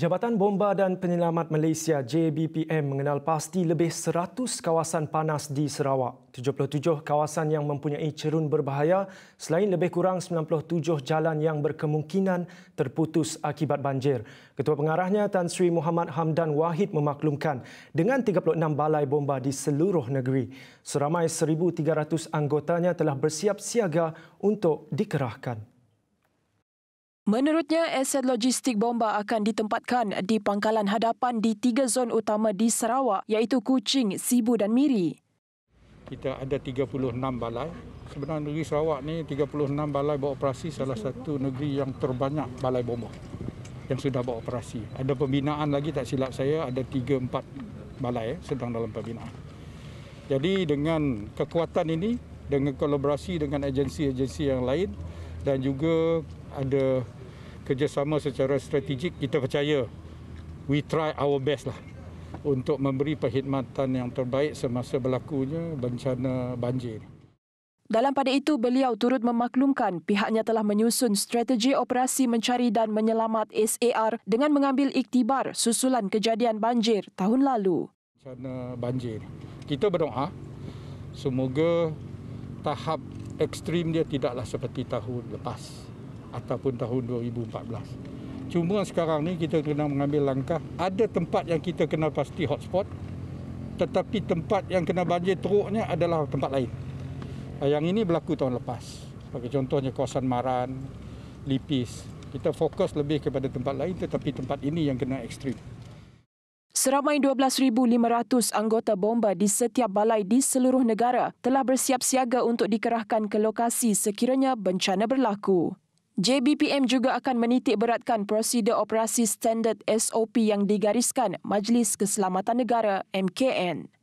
Jabatan Bomba dan Penyelamat Malaysia JBPM mengenal pasti lebih 100 kawasan panas di Sarawak. 77 kawasan yang mempunyai cerun berbahaya selain lebih kurang 97 jalan yang berkemungkinan terputus akibat banjir. Ketua pengarahnya Tan Sri Muhammad Hamdan Wahid memaklumkan dengan 36 balai bomba di seluruh negeri, seramai 1,300 anggotanya telah bersiap siaga untuk dikerahkan. Menurutnya, aset logistik bomba akan ditempatkan di pangkalan hadapan di tiga zon utama di Sarawak iaitu Kuching, Sibu dan Miri. Kita ada 36 balai. Sebenarnya negeri Sarawak ni 36 balai beroperasi salah satu negeri yang terbanyak balai bomba yang sudah beroperasi. Ada pembinaan lagi tak silap saya ada 3-4 balai eh, sedang dalam pembinaan. Jadi dengan kekuatan ini, dengan kolaborasi dengan agensi-agensi yang lain dan juga ada kerjasama secara strategik kita percaya we try our best lah untuk memberi perkhidmatan yang terbaik semasa berlakunya bencana banjir. Dalam pada itu, beliau turut memaklumkan pihaknya telah menyusun strategi operasi mencari dan menyelamat SAR dengan mengambil iktibar susulan kejadian banjir tahun lalu. Bencana banjir. Kita berdoa semoga tahap ekstrim dia tidaklah seperti tahun lepas ataupun tahun 2014. Cuma sekarang ni kita kena mengambil langkah. Ada tempat yang kita kena pasti hotspot. Tetapi tempat yang kena banjir teruknya adalah tempat lain. Ah, yang ini berlaku tahun lepas. Sebagai contohnya kawasan Maran, Lipis. Kita fokus lebih kepada tempat lain tetapi tempat ini yang kena ekstrim. Seramai 12,500 anggota bomba di setiap balai di seluruh negara telah bersiap siaga untuk dikerahkan ke lokasi sekiranya bencana berlaku. JBPM juga akan menitik beratkan prosedur operasi standard SOP yang digariskan Majlis Keselamatan Negara MKN.